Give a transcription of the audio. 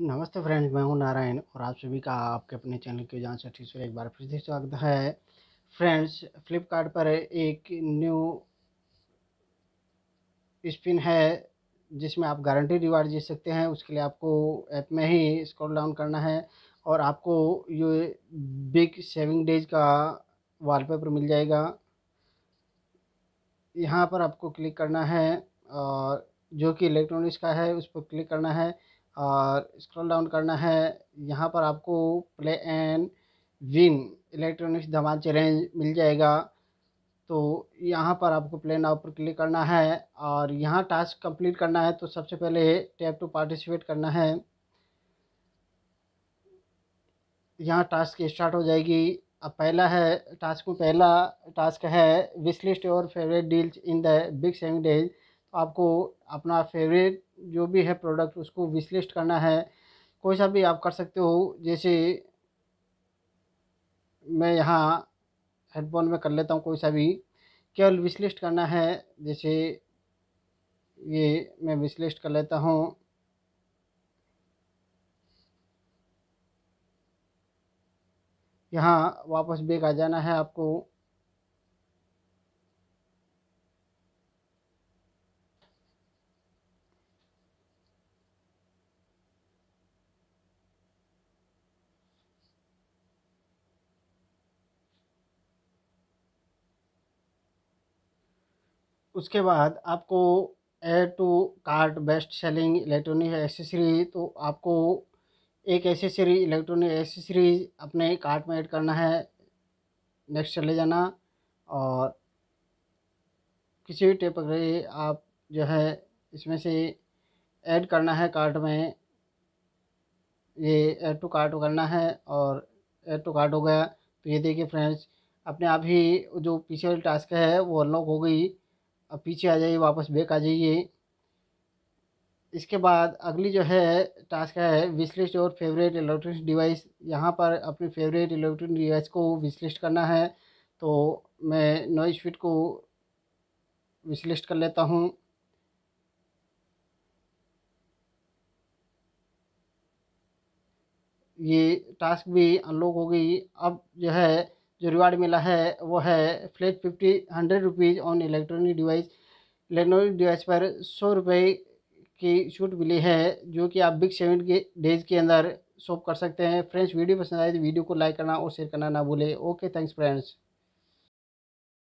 नमस्ते फ्रेंड्स मैं हूं नारायण और आप सभी का आपके अपने चैनल के जान से ठीक से एक बार फिर से स्वागत है फ्रेंड्स फ्लिपकार्ट पर एक न्यू स्पिन है जिसमें आप गारंटी रिवार्ड जीत सकते हैं उसके लिए आपको ऐप में ही स्क्रॉल डाउन करना है और आपको ये बिग सेविंग डेज का वॉलपेपर मिल जाएगा यहाँ पर आपको क्लिक करना है और जो कि इलेक्ट्रॉनिक्स का है उस पर क्लिक करना है और स्क्रॉल डाउन करना है यहाँ पर आपको प्ले एंड विन इलेक्ट्रॉनिक्स धमाल चैलेंज मिल जाएगा तो यहाँ पर आपको प्ले नाव पर क्लिक करना है और यहाँ टास्क कंप्लीट करना है तो सबसे पहले टैप टू पार्टिसिपेट करना है यहाँ टास्क स्टार्ट हो जाएगी अब पहला है टास्क में पहला टास्क है विश लिस्ट और favourite deals in the big seven days तो आपको अपना फेवरेट जो भी है प्रोडक्ट उसको विश्लेष्ट करना है कोई सा भी आप कर सकते हो जैसे मैं यहाँ हेडफोन में कर लेता हूँ कोई सा भी केवल विश्लेष्ट करना है जैसे ये मैं विश्लेष्ट कर लेता हूँ यहाँ वापस बेक आ जाना है आपको उसके बाद आपको add to cart best selling electronic accessory तो आपको एक एसेसरी इलेक्ट्रॉनिक एसेसरी अपने कार्ट में ऐड करना है नेक्स्ट चले जाना और किसी भी टेप पकड़े आप जो है इसमें से ऐड करना है कार्ट में ये ऐड टू कार्ट करना है और ऐड टू कार्ट हो गया तो ये देखिए फ्रेंड्स अपने आप ही जो पीछे वाली टास्क है वो अनलॉक हो गई अब पीछे आ जाइए वापस बैक आ जाइए इसके बाद अगली जो है टास्क है विश्लिस्ट और फेवरेट इलेक्ट्रॉनिक डिवाइस यहाँ पर अपनी फेवरेट इलेक्ट्रॉनिक डिवाइस को विश्लिस्ट करना है तो मैं नॉइज फिट को विश्लिस्ट कर लेता हूँ ये टास्क भी अनलॉक हो गई अब जो है जो रिवार्ड मिला है वो है flat fifty hundred rupees on electronic device electronic device पर सौ रुपये की छूट मिली है जो कि आप बिग सेवन के डेज के अंदर शॉप कर सकते हैं फ्रेंड्स वीडियो पसंद आए तो वीडियो को लाइक करना और शेयर करना ना भूलें ओके थैंक्स फ्रेंड्स